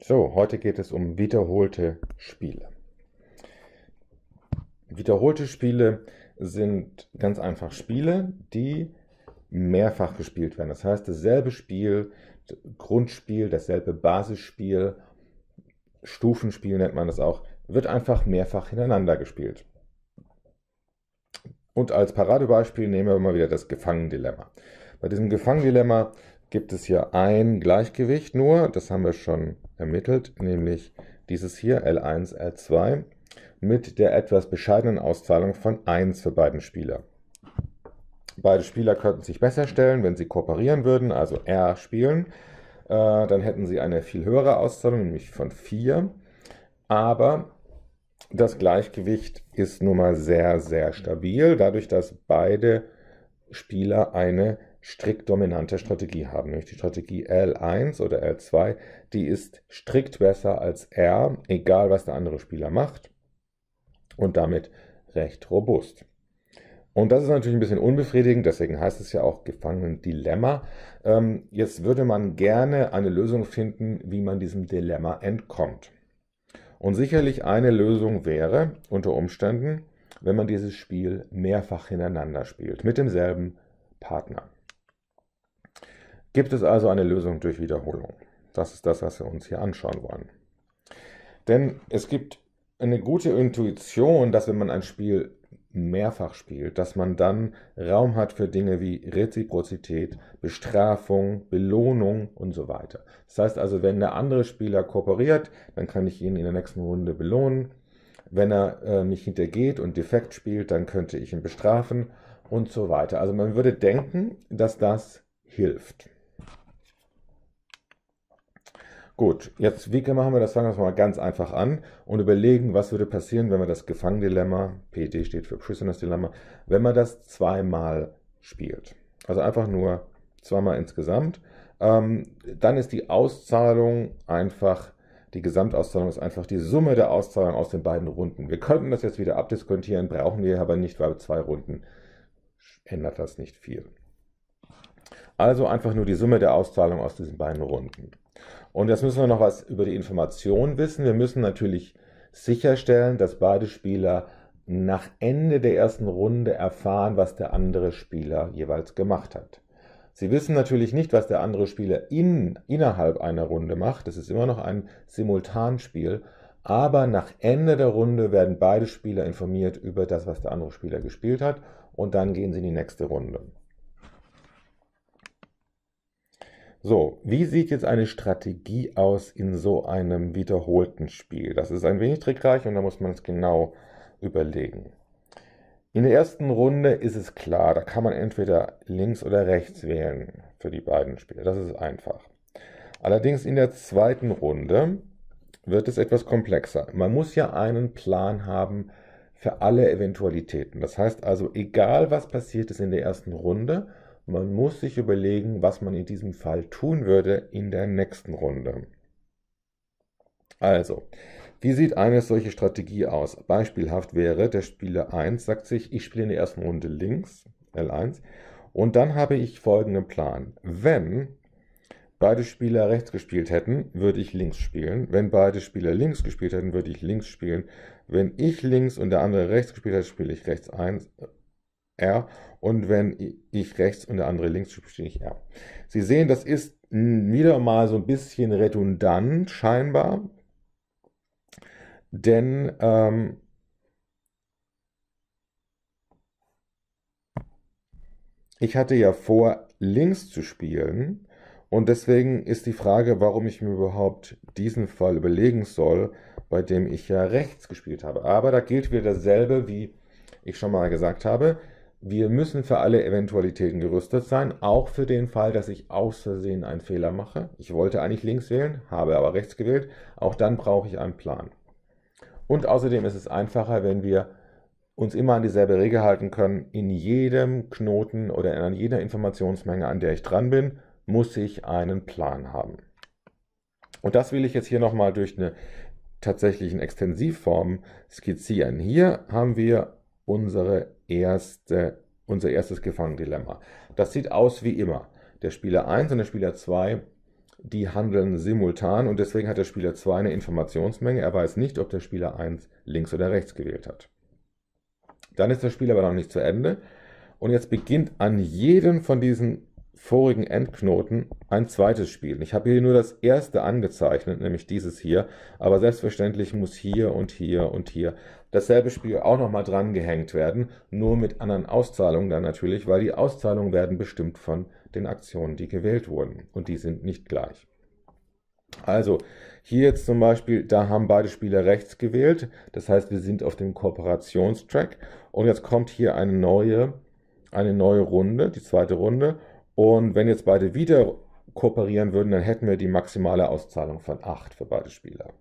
So, heute geht es um wiederholte Spiele. Wiederholte Spiele sind ganz einfach Spiele, die mehrfach gespielt werden. Das heißt, dasselbe Spiel, Grundspiel, dasselbe Basisspiel, Stufenspiel nennt man das auch, wird einfach mehrfach hintereinander gespielt. Und als Paradebeispiel nehmen wir mal wieder das Gefangendilemma. Bei diesem Gefangendilemma gibt es hier ein Gleichgewicht nur, das haben wir schon ermittelt, nämlich dieses hier L1, L2 mit der etwas bescheidenen Auszahlung von 1 für beiden Spieler. Beide Spieler könnten sich besser stellen, wenn sie kooperieren würden, also R spielen. Äh, dann hätten sie eine viel höhere Auszahlung, nämlich von 4. Aber das Gleichgewicht ist nun mal sehr, sehr stabil, dadurch, dass beide Spieler eine strikt dominante Strategie haben, nämlich die Strategie L1 oder L2, die ist strikt besser als R, egal was der andere Spieler macht und damit recht robust. Und das ist natürlich ein bisschen unbefriedigend, deswegen heißt es ja auch Gefangenen-Dilemma. Ähm, jetzt würde man gerne eine Lösung finden, wie man diesem Dilemma entkommt. Und sicherlich eine Lösung wäre unter Umständen, wenn man dieses Spiel mehrfach hintereinander spielt, mit demselben Partner. Gibt es also eine Lösung durch Wiederholung? Das ist das, was wir uns hier anschauen wollen. Denn es gibt eine gute Intuition, dass wenn man ein Spiel mehrfach spielt, dass man dann Raum hat für Dinge wie Reziprozität, Bestrafung, Belohnung und so weiter. Das heißt also, wenn der andere Spieler kooperiert, dann kann ich ihn in der nächsten Runde belohnen. Wenn er äh, mich hintergeht und defekt spielt, dann könnte ich ihn bestrafen und so weiter. Also man würde denken, dass das hilft. Gut, jetzt wie machen wir das? Fangen wir mal ganz einfach an und überlegen, was würde passieren, wenn wir das Gefangendilemma, PD steht für Prisoners Dilemma, wenn man das zweimal spielt. Also einfach nur zweimal insgesamt. Ähm, dann ist die Auszahlung einfach, die Gesamtauszahlung ist einfach die Summe der Auszahlung aus den beiden Runden. Wir könnten das jetzt wieder abdiskontieren, brauchen wir aber nicht, weil zwei Runden ändert das nicht viel. Also einfach nur die Summe der Auszahlung aus diesen beiden Runden. Und jetzt müssen wir noch was über die Information wissen. Wir müssen natürlich sicherstellen, dass beide Spieler nach Ende der ersten Runde erfahren, was der andere Spieler jeweils gemacht hat. Sie wissen natürlich nicht, was der andere Spieler in, innerhalb einer Runde macht. Das ist immer noch ein Simultanspiel. Aber nach Ende der Runde werden beide Spieler informiert über das, was der andere Spieler gespielt hat. Und dann gehen sie in die nächste Runde. So, wie sieht jetzt eine Strategie aus in so einem wiederholten Spiel? Das ist ein wenig trickreich und da muss man es genau überlegen. In der ersten Runde ist es klar, da kann man entweder links oder rechts wählen für die beiden Spiele. Das ist einfach. Allerdings in der zweiten Runde wird es etwas komplexer. Man muss ja einen Plan haben für alle Eventualitäten. Das heißt also, egal was passiert ist in der ersten Runde, man muss sich überlegen, was man in diesem Fall tun würde in der nächsten Runde. Also, wie sieht eine solche Strategie aus? Beispielhaft wäre, der Spieler 1 sagt sich, ich spiele in der ersten Runde links, L1, und dann habe ich folgenden Plan. Wenn beide Spieler rechts gespielt hätten, würde ich links spielen. Wenn beide Spieler links gespielt hätten, würde ich links spielen. Wenn ich links und der andere rechts gespielt hätte, spiele ich rechts 1 R. Und wenn ich rechts und der andere links, bestimme ich R. Sie sehen, das ist wieder mal so ein bisschen redundant scheinbar, denn ähm, ich hatte ja vor, links zu spielen. Und deswegen ist die Frage, warum ich mir überhaupt diesen Fall überlegen soll, bei dem ich ja rechts gespielt habe. Aber da gilt wieder dasselbe, wie ich schon mal gesagt habe wir müssen für alle Eventualitäten gerüstet sein, auch für den Fall, dass ich aus Versehen einen Fehler mache. Ich wollte eigentlich links wählen, habe aber rechts gewählt. Auch dann brauche ich einen Plan. Und außerdem ist es einfacher, wenn wir uns immer an dieselbe Regel halten können. In jedem Knoten oder an jeder Informationsmenge, an der ich dran bin, muss ich einen Plan haben. Und das will ich jetzt hier nochmal durch eine tatsächlichen Extensivform skizzieren. Hier haben wir unsere erste, unser erstes Gefangendilemma. Das sieht aus wie immer. Der Spieler 1 und der Spieler 2, die handeln simultan und deswegen hat der Spieler 2 eine Informationsmenge. Er weiß nicht, ob der Spieler 1 links oder rechts gewählt hat. Dann ist das Spiel aber noch nicht zu Ende. Und jetzt beginnt an jedem von diesen vorigen Endknoten ein zweites spielen. Ich habe hier nur das erste angezeichnet, nämlich dieses hier, aber selbstverständlich muss hier und hier und hier dasselbe Spiel auch nochmal dran gehängt werden, nur mit anderen Auszahlungen dann natürlich, weil die Auszahlungen werden bestimmt von den Aktionen, die gewählt wurden und die sind nicht gleich. Also hier jetzt zum Beispiel, da haben beide Spieler rechts gewählt, das heißt wir sind auf dem Kooperationstrack und jetzt kommt hier eine neue, eine neue Runde, die zweite Runde und wenn jetzt beide wieder kooperieren würden, dann hätten wir die maximale Auszahlung von 8 für beide Spieler.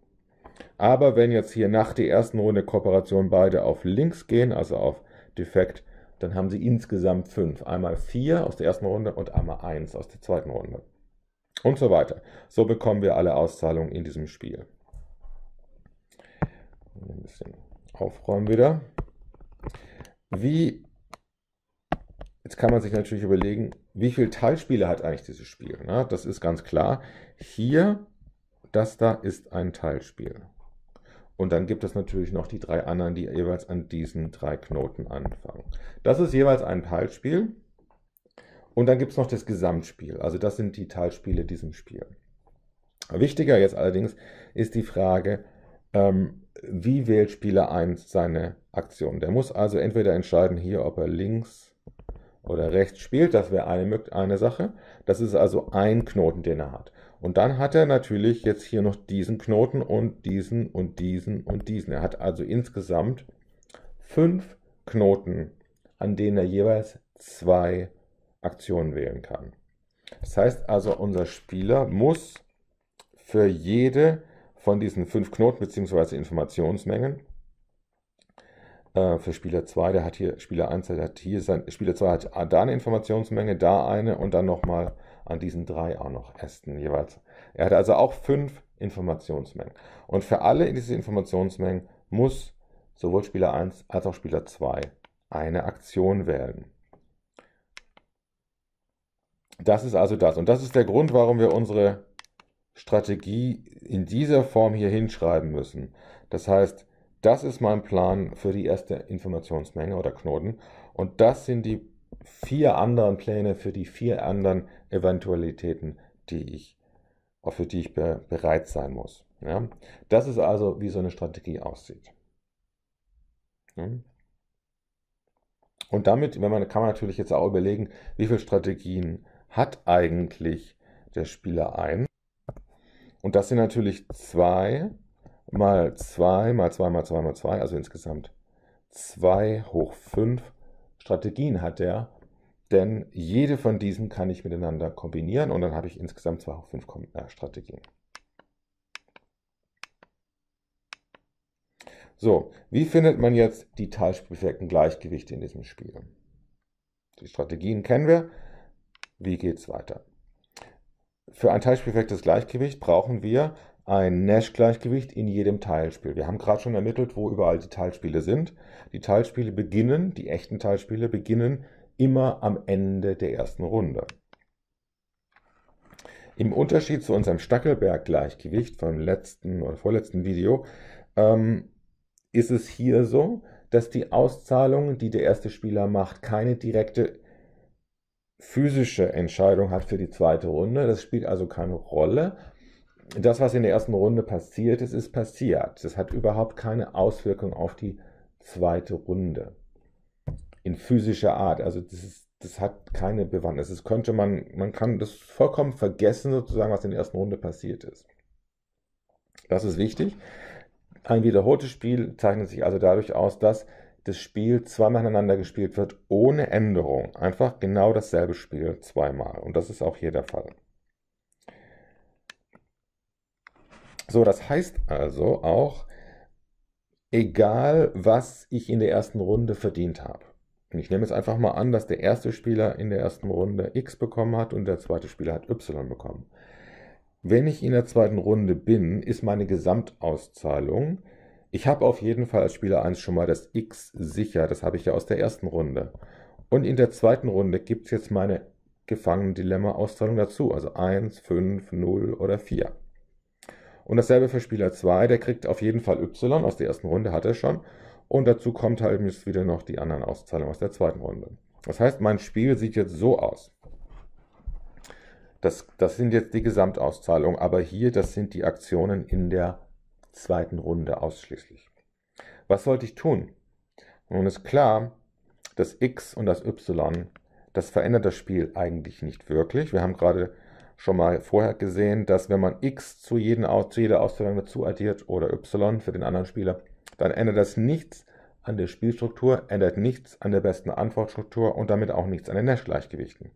Aber wenn jetzt hier nach der ersten Runde Kooperation beide auf links gehen, also auf Defekt, dann haben sie insgesamt 5. Einmal 4 aus der ersten Runde und einmal 1 aus der zweiten Runde. Und so weiter. So bekommen wir alle Auszahlungen in diesem Spiel. Ein bisschen aufräumen wieder. Wie, jetzt kann man sich natürlich überlegen, wie viele Teilspiele hat eigentlich dieses Spiel? Ne? Das ist ganz klar. Hier, das da ist ein Teilspiel. Und dann gibt es natürlich noch die drei anderen, die jeweils an diesen drei Knoten anfangen. Das ist jeweils ein Teilspiel. Und dann gibt es noch das Gesamtspiel. Also das sind die Teilspiele diesem Spiel. Wichtiger jetzt allerdings ist die Frage, ähm, wie wählt Spieler 1 seine Aktion? Der muss also entweder entscheiden hier, ob er links oder rechts spielt, das wäre eine, eine Sache. Das ist also ein Knoten, den er hat. Und dann hat er natürlich jetzt hier noch diesen Knoten und diesen und diesen und diesen. Er hat also insgesamt fünf Knoten, an denen er jeweils zwei Aktionen wählen kann. Das heißt also, unser Spieler muss für jede von diesen fünf Knoten bzw. Informationsmengen äh, für Spieler 2, der hat hier, Spieler 1 der hat hier sein, Spieler 2 hat da eine Informationsmenge, da eine und dann nochmal an diesen drei auch noch Ästen jeweils. Er hat also auch fünf Informationsmengen. Und für alle diese Informationsmengen muss sowohl Spieler 1 als auch Spieler 2 eine Aktion wählen. Das ist also das. Und das ist der Grund, warum wir unsere Strategie in dieser Form hier hinschreiben müssen. Das heißt, das ist mein Plan für die erste Informationsmenge oder Knoten. Und das sind die vier anderen Pläne für die vier anderen Eventualitäten, die ich, für die ich bereit sein muss. Ja? Das ist also, wie so eine Strategie aussieht. Hm? Und damit wenn man, kann man natürlich jetzt auch überlegen, wie viele Strategien hat eigentlich der Spieler ein. Und das sind natürlich zwei, mal 2 mal 2 mal 2 mal 2, also insgesamt 2 hoch 5 Strategien hat er, denn jede von diesen kann ich miteinander kombinieren und dann habe ich insgesamt 2 hoch 5 äh, Strategien. So, wie findet man jetzt die teilspielverkehrten Gleichgewichte in diesem Spiel? Die Strategien kennen wir. Wie geht es weiter? Für ein teilspielverkehrtes Gleichgewicht brauchen wir ein Nash-Gleichgewicht in jedem Teilspiel. Wir haben gerade schon ermittelt, wo überall die Teilspiele sind. Die Teilspiele beginnen, die echten Teilspiele beginnen immer am Ende der ersten Runde. Im Unterschied zu unserem Stackelberg-Gleichgewicht vom letzten oder vorletzten Video ähm, ist es hier so, dass die Auszahlung, die der erste Spieler macht, keine direkte physische Entscheidung hat für die zweite Runde. Das spielt also keine Rolle, das, was in der ersten Runde passiert ist, ist passiert. Das hat überhaupt keine Auswirkung auf die zweite Runde. In physischer Art. Also das, ist, das hat keine Bewandtnis. Das könnte man, man kann das vollkommen vergessen, sozusagen, was in der ersten Runde passiert ist. Das ist wichtig. Ein wiederholtes Spiel zeichnet sich also dadurch aus, dass das Spiel zweimal hintereinander gespielt wird, ohne Änderung. Einfach genau dasselbe Spiel zweimal. Und das ist auch hier der Fall. So, das heißt also auch, egal was ich in der ersten Runde verdient habe. ich nehme jetzt einfach mal an, dass der erste Spieler in der ersten Runde X bekommen hat und der zweite Spieler hat Y bekommen. Wenn ich in der zweiten Runde bin, ist meine Gesamtauszahlung. Ich habe auf jeden Fall als Spieler 1 schon mal das X sicher. Das habe ich ja aus der ersten Runde. Und in der zweiten Runde gibt es jetzt meine Gefangenen-Dilemma-Auszahlung dazu. Also 1, 5, 0 oder 4. Und dasselbe für Spieler 2, der kriegt auf jeden Fall Y aus der ersten Runde, hat er schon. Und dazu kommt halt jetzt wieder noch die anderen Auszahlungen aus der zweiten Runde. Das heißt, mein Spiel sieht jetzt so aus. Das, das sind jetzt die Gesamtauszahlungen, aber hier, das sind die Aktionen in der zweiten Runde ausschließlich. Was sollte ich tun? Nun ist klar, das X und das Y, das verändert das Spiel eigentlich nicht wirklich. Wir haben gerade schon mal vorher gesehen, dass wenn man x zu, jeden, zu jeder Ausführung dazu addiert oder y für den anderen Spieler, dann ändert das nichts an der Spielstruktur, ändert nichts an der besten Antwortstruktur und damit auch nichts an den Nash-Gleichgewichten.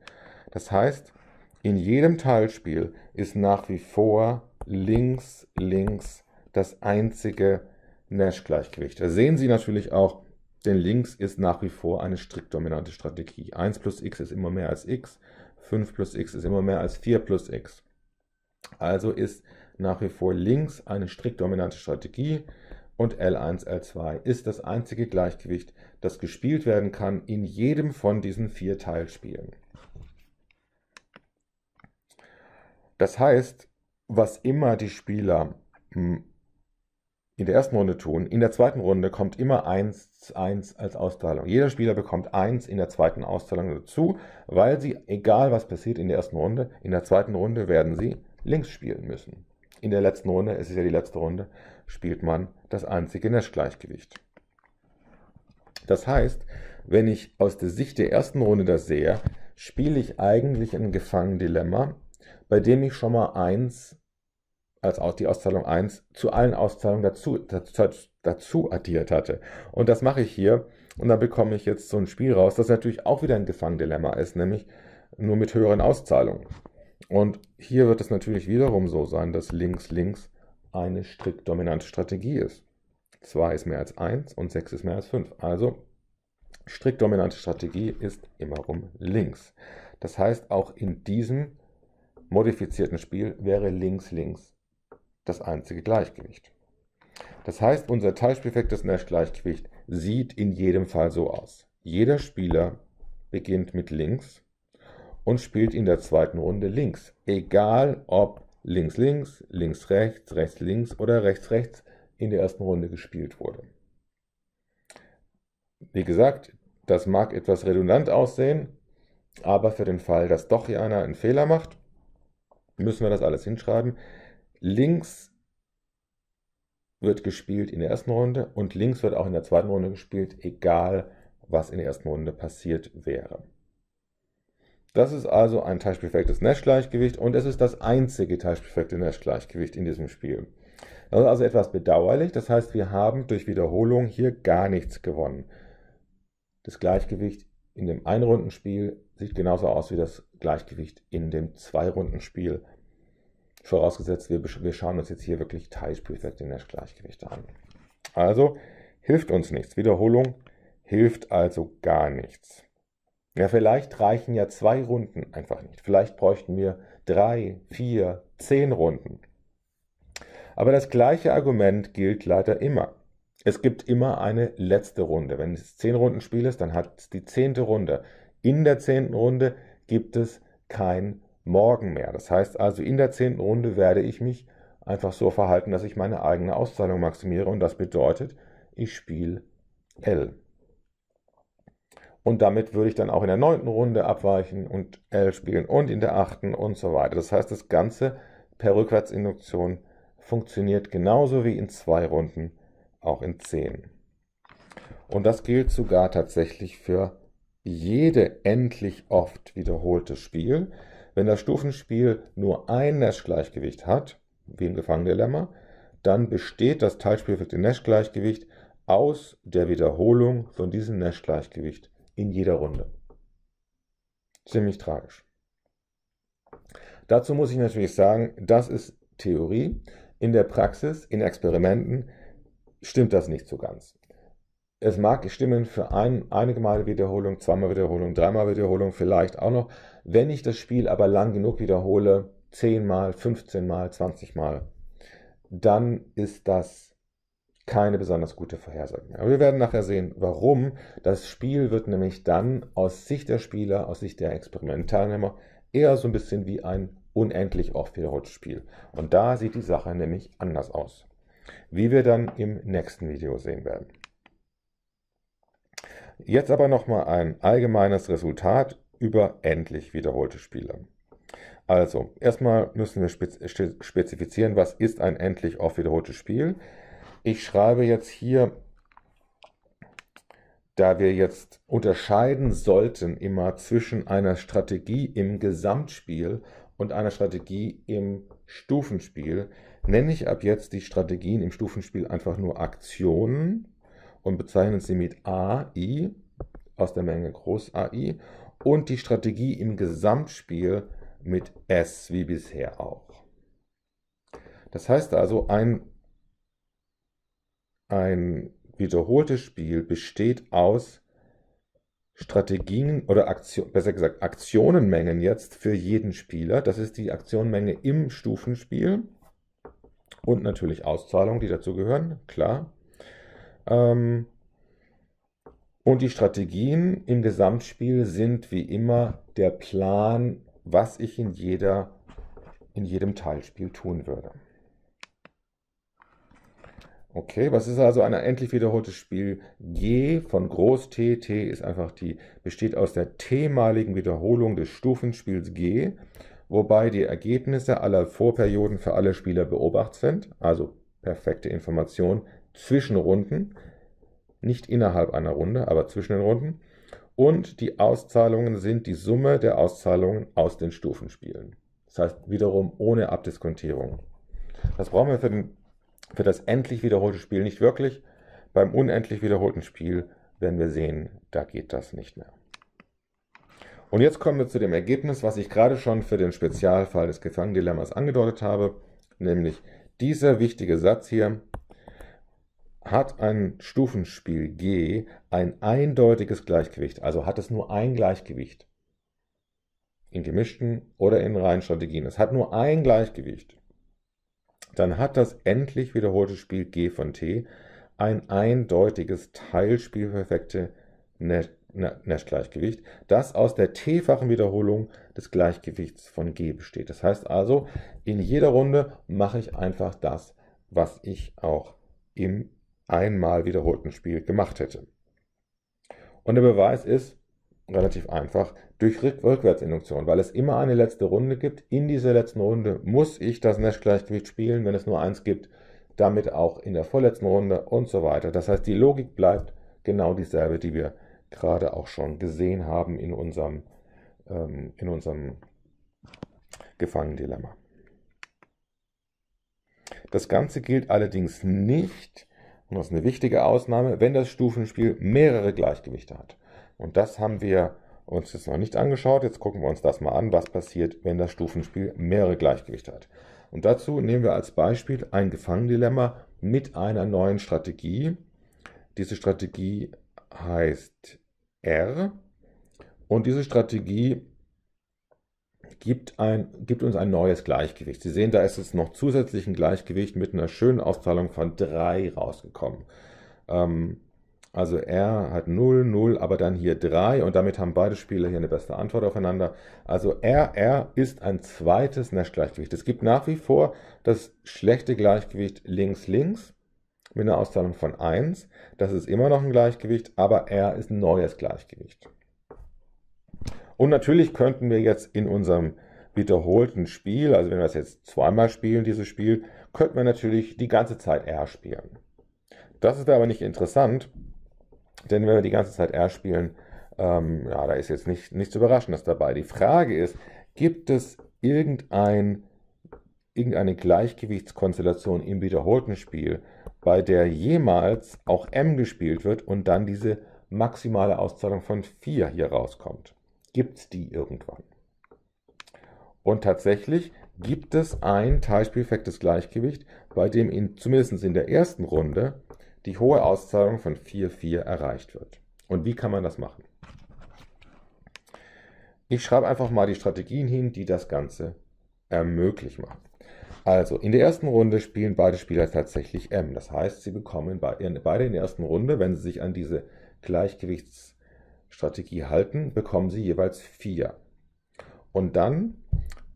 Das heißt, in jedem Teilspiel ist nach wie vor links, links das einzige Nash-Gleichgewicht. Da sehen Sie natürlich auch, denn links ist nach wie vor eine strikt dominante Strategie. 1 plus x ist immer mehr als x 5 plus x ist immer mehr als 4 plus x. Also ist nach wie vor links eine strikt dominante Strategie und L1, L2 ist das einzige Gleichgewicht, das gespielt werden kann in jedem von diesen vier Teilspielen. Das heißt, was immer die Spieler hm, in der ersten Runde tun. In der zweiten Runde kommt immer 1, 1 als Auszahlung. Jeder Spieler bekommt 1 in der zweiten Auszahlung dazu, weil sie, egal was passiert in der ersten Runde, in der zweiten Runde werden sie links spielen müssen. In der letzten Runde, es ist ja die letzte Runde, spielt man das einzige Nash-Gleichgewicht. Das heißt, wenn ich aus der Sicht der ersten Runde das sehe, spiele ich eigentlich ein Gefangendilemma, bei dem ich schon mal 1 als die Auszahlung 1 zu allen Auszahlungen dazu, dazu addiert hatte. Und das mache ich hier und dann bekomme ich jetzt so ein Spiel raus, das natürlich auch wieder ein Gefangendilemma ist, nämlich nur mit höheren Auszahlungen. Und hier wird es natürlich wiederum so sein, dass links, links eine strikt dominante Strategie ist. 2 ist mehr als 1 und 6 ist mehr als 5. Also strikt dominante Strategie ist immer immerrum links. Das heißt, auch in diesem modifizierten Spiel wäre links, links das einzige Gleichgewicht. Das heißt, unser teilspieleffektes Nash-Gleichgewicht sieht in jedem Fall so aus. Jeder Spieler beginnt mit links und spielt in der zweiten Runde links, egal ob links links, links rechts, rechts links oder rechts rechts in der ersten Runde gespielt wurde. Wie gesagt, das mag etwas redundant aussehen, aber für den Fall, dass doch hier einer einen Fehler macht, müssen wir das alles hinschreiben links wird gespielt in der ersten Runde und links wird auch in der zweiten Runde gespielt, egal was in der ersten Runde passiert wäre. Das ist also ein teilspielverdecktes Nash-Gleichgewicht und es ist das einzige teilspielverdeckte Nash-Gleichgewicht in diesem Spiel. Das ist also etwas bedauerlich, das heißt, wir haben durch Wiederholung hier gar nichts gewonnen. Das Gleichgewicht in dem Einrundenspiel sieht genauso aus wie das Gleichgewicht in dem Zweirundenspiel. Vorausgesetzt, wir, wir schauen uns jetzt hier wirklich teilspielfeste Nash-Gleichgewichte an. Also hilft uns nichts. Wiederholung hilft also gar nichts. Ja, vielleicht reichen ja zwei Runden einfach nicht. Vielleicht bräuchten wir drei, vier, zehn Runden. Aber das gleiche Argument gilt leider immer. Es gibt immer eine letzte Runde. Wenn es zehn Runden Spiel ist, dann hat es die zehnte Runde. In der zehnten Runde gibt es kein morgen mehr. Das heißt also, in der zehnten Runde werde ich mich einfach so verhalten, dass ich meine eigene Auszahlung maximiere und das bedeutet, ich spiele L. Und damit würde ich dann auch in der neunten Runde abweichen und L spielen und in der achten und so weiter. Das heißt, das Ganze per Rückwärtsinduktion funktioniert genauso wie in zwei Runden auch in zehn. Und das gilt sogar tatsächlich für jede endlich oft wiederholte Spiel. Wenn das Stufenspiel nur ein Nash-Gleichgewicht hat, wie im Gefangenendilemma, dann besteht das teilspielfähige Nash-Gleichgewicht aus der Wiederholung von diesem Nash-Gleichgewicht in jeder Runde. Ziemlich tragisch. Dazu muss ich natürlich sagen, das ist Theorie. In der Praxis, in Experimenten stimmt das nicht so ganz es mag stimmen für ein, einige Male Wiederholung, zweimal Wiederholung, dreimal Wiederholung vielleicht auch noch. Wenn ich das Spiel aber lang genug wiederhole, 10 mal, 15 mal, 20 mal, dann ist das keine besonders gute Vorhersage mehr. Aber wir werden nachher sehen, warum. Das Spiel wird nämlich dann aus Sicht der Spieler, aus Sicht der Experimentalnehmer, eher so ein bisschen wie ein unendlich oft wiederholtes Spiel. Und da sieht die Sache nämlich anders aus. Wie wir dann im nächsten Video sehen werden. Jetzt aber nochmal ein allgemeines Resultat über endlich wiederholte Spiele. Also, erstmal müssen wir spezifizieren, was ist ein endlich oft wiederholtes Spiel. Ich schreibe jetzt hier, da wir jetzt unterscheiden sollten immer zwischen einer Strategie im Gesamtspiel und einer Strategie im Stufenspiel, nenne ich ab jetzt die Strategien im Stufenspiel einfach nur Aktionen und bezeichnen sie mit AI aus der Menge Groß AI und die Strategie im Gesamtspiel mit S wie bisher auch. Das heißt also, ein, ein wiederholtes Spiel besteht aus Strategien oder Aktion, besser gesagt Aktionenmengen jetzt für jeden Spieler. Das ist die Aktionenmenge im Stufenspiel und natürlich Auszahlungen, die dazugehören, klar. Ähm, und die Strategien im Gesamtspiel sind wie immer der Plan, was ich in, jeder, in jedem Teilspiel tun würde. Okay, was ist also ein endlich wiederholtes Spiel? G von Groß T, T ist einfach die, besteht aus der t-maligen Wiederholung des Stufenspiels G, wobei die Ergebnisse aller Vorperioden für alle Spieler beobachtet sind, also perfekte Information zwischen Runden, nicht innerhalb einer Runde, aber zwischen den Runden. Und die Auszahlungen sind die Summe der Auszahlungen aus den Stufenspielen. Das heißt wiederum ohne Abdiskontierung. Das brauchen wir für, den, für das endlich wiederholte Spiel nicht wirklich. Beim unendlich wiederholten Spiel werden wir sehen, da geht das nicht mehr. Und jetzt kommen wir zu dem Ergebnis, was ich gerade schon für den Spezialfall des Gefangendilemmas angedeutet habe, nämlich dieser wichtige Satz hier, hat ein Stufenspiel G ein eindeutiges Gleichgewicht, also hat es nur ein Gleichgewicht. In gemischten oder in reinen Strategien. Es hat nur ein Gleichgewicht. Dann hat das endlich wiederholte Spiel G von T ein eindeutiges Teilspielperfekte Nash-Gleichgewicht, das aus der t-fachen Wiederholung des Gleichgewichts von G besteht. Das heißt also, in jeder Runde mache ich einfach das, was ich auch im einmal wiederholten Spiel gemacht hätte. Und der Beweis ist relativ einfach durch Rückwärtsinduktion, weil es immer eine letzte Runde gibt. In dieser letzten Runde muss ich das Nash-Gleichgewicht spielen, wenn es nur eins gibt, damit auch in der vorletzten Runde und so weiter. Das heißt, die Logik bleibt genau dieselbe, die wir gerade auch schon gesehen haben in unserem, ähm, in unserem Gefangendilemma. Das Ganze gilt allerdings nicht und das ist eine wichtige Ausnahme, wenn das Stufenspiel mehrere Gleichgewichte hat. Und das haben wir uns jetzt noch nicht angeschaut. Jetzt gucken wir uns das mal an, was passiert, wenn das Stufenspiel mehrere Gleichgewichte hat. Und dazu nehmen wir als Beispiel ein Gefangendilemma mit einer neuen Strategie. Diese Strategie heißt R. Und diese Strategie gibt, ein, gibt uns ein neues Gleichgewicht. Sie sehen, da ist jetzt noch zusätzlich ein Gleichgewicht mit einer schönen Auszahlung von 3 rausgekommen. Ähm, also R hat 0, 0, aber dann hier 3 und damit haben beide Spieler hier eine beste Antwort aufeinander. Also RR ist ein zweites Nash-Gleichgewicht. Es gibt nach wie vor das schlechte Gleichgewicht links-links mit einer Auszahlung von 1. Das ist immer noch ein Gleichgewicht, aber R ist ein neues Gleichgewicht. Und natürlich könnten wir jetzt in unserem wiederholten Spiel, also wenn wir das jetzt zweimal spielen, dieses Spiel, könnten wir natürlich die ganze Zeit R spielen. Das ist aber nicht interessant, denn wenn wir die ganze Zeit R spielen, ähm, ja, da ist jetzt nicht, nichts Überraschendes dabei. Die Frage ist, gibt es irgendein, irgendeine Gleichgewichtskonstellation im wiederholten Spiel, bei der jemals auch M gespielt wird und dann diese maximale Auszahlung von 4 hier rauskommt? gibt es die irgendwann. Und tatsächlich gibt es ein teilspielfektes Gleichgewicht, bei dem in, zumindest in der ersten Runde die hohe Auszahlung von 4,4 erreicht wird. Und wie kann man das machen? Ich schreibe einfach mal die Strategien hin, die das Ganze ermöglichen äh, machen. Also, in der ersten Runde spielen beide Spieler tatsächlich M. Das heißt, sie bekommen beide in der ersten Runde, wenn sie sich an diese Gleichgewichts- Strategie halten, bekommen Sie jeweils vier. Und dann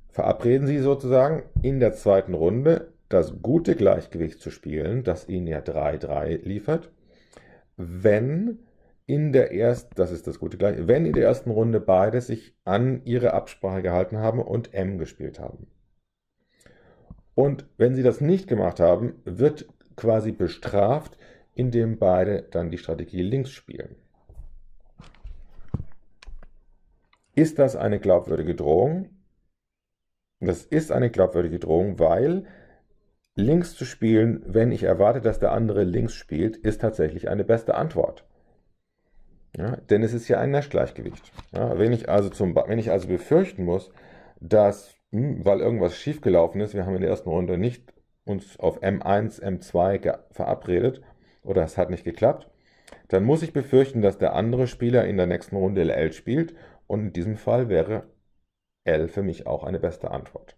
verabreden Sie sozusagen in der zweiten Runde das gute Gleichgewicht zu spielen, das Ihnen ja 3-3 liefert, wenn in der ersten, das ist das gute Gleichgewicht, wenn in der ersten Runde beide sich an ihre Absprache gehalten haben und M gespielt haben. Und wenn sie das nicht gemacht haben, wird quasi bestraft, indem beide dann die Strategie links spielen. Ist das eine glaubwürdige Drohung? Das ist eine glaubwürdige Drohung, weil links zu spielen, wenn ich erwarte, dass der andere links spielt, ist tatsächlich eine beste Antwort. Ja, denn es ist ja ein Nash-Gleichgewicht. Ja, wenn, ich also wenn ich also befürchten muss, dass, mh, hm, weil irgendwas schiefgelaufen ist, wir haben in der ersten Runde nicht uns auf M1, M2 verabredet oder es hat nicht geklappt, dann muss ich befürchten, dass der andere Spieler in der nächsten Runde LL spielt und in diesem Fall wäre L für mich auch eine beste Antwort.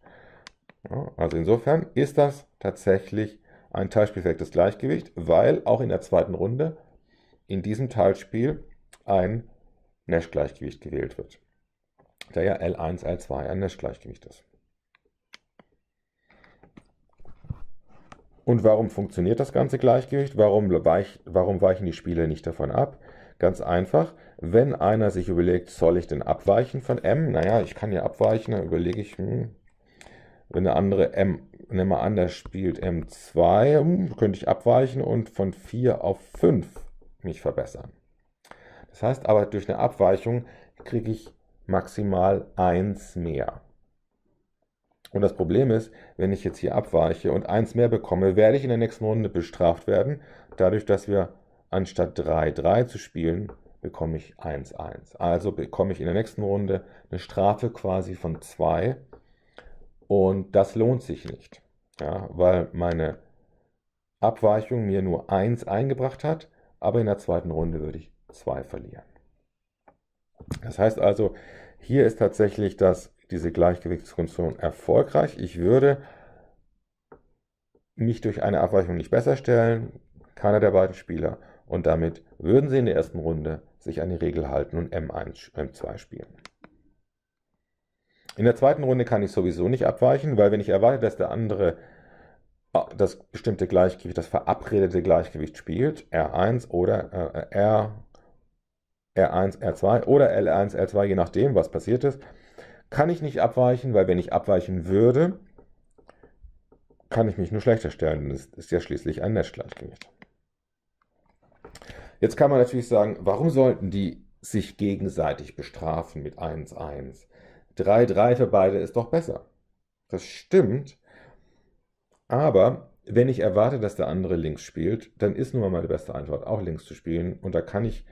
also insofern ist das tatsächlich ein teilspielfähiges Gleichgewicht, weil auch in der zweiten Runde in diesem Teilspiel ein Nash-Gleichgewicht gewählt wird, da ja L1, L2 ein Nash-Gleichgewicht ist. Und warum funktioniert das ganze Gleichgewicht? Warum, weich, warum weichen die Spiele nicht davon ab? Ganz einfach, wenn einer sich überlegt, soll ich denn abweichen von M? Naja, ich kann ja abweichen, dann überlege ich, hm, wenn der andere M, nehmen wir an, der spielt M2, hm, könnte ich abweichen und von 4 auf 5 mich verbessern. Das heißt aber, durch eine Abweichung kriege ich maximal 1 mehr. Und das Problem ist, wenn ich jetzt hier abweiche und 1 mehr bekomme, werde ich in der nächsten Runde bestraft werden, dadurch, dass wir anstatt 3-3 zu spielen, bekomme ich 1-1. Also bekomme ich in der nächsten Runde eine Strafe quasi von 2 und das lohnt sich nicht, ja, weil meine Abweichung mir nur 1 eingebracht hat, aber in der zweiten Runde würde ich 2 verlieren. Das heißt also, hier ist tatsächlich das, diese Gleichgewichtskonstruktion erfolgreich. Ich würde mich durch eine Abweichung nicht besser stellen, keiner der beiden Spieler und damit würden sie in der ersten Runde sich an die Regel halten und M1, M2 spielen. In der zweiten Runde kann ich sowieso nicht abweichen, weil wenn ich erwarte, dass der andere äh, das bestimmte Gleichgewicht, das verabredete Gleichgewicht spielt, R1 oder äh, R, R1, R2 oder L1, R2, je nachdem, was passiert ist, kann ich nicht abweichen, weil wenn ich abweichen würde, kann ich mich nur schlechter stellen. es ist ja schließlich ein Nash-Gleichgewicht. Jetzt kann man natürlich sagen, warum sollten die sich gegenseitig bestrafen mit 1-1? 3-3 für beide ist doch besser. Das stimmt. Aber wenn ich erwarte, dass der andere links spielt, dann ist nun mal meine beste Antwort, auch links zu spielen. Und da kann ich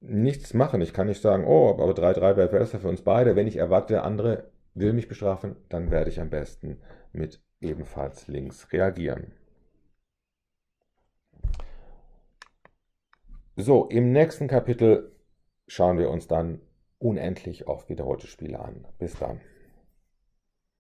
nichts machen. Ich kann nicht sagen, oh, aber 3-3 wäre besser für uns beide. Wenn ich erwarte, der andere will mich bestrafen, dann werde ich am besten mit ebenfalls links reagieren. So, im nächsten Kapitel schauen wir uns dann unendlich oft wiederholte Spiele an. Bis dann.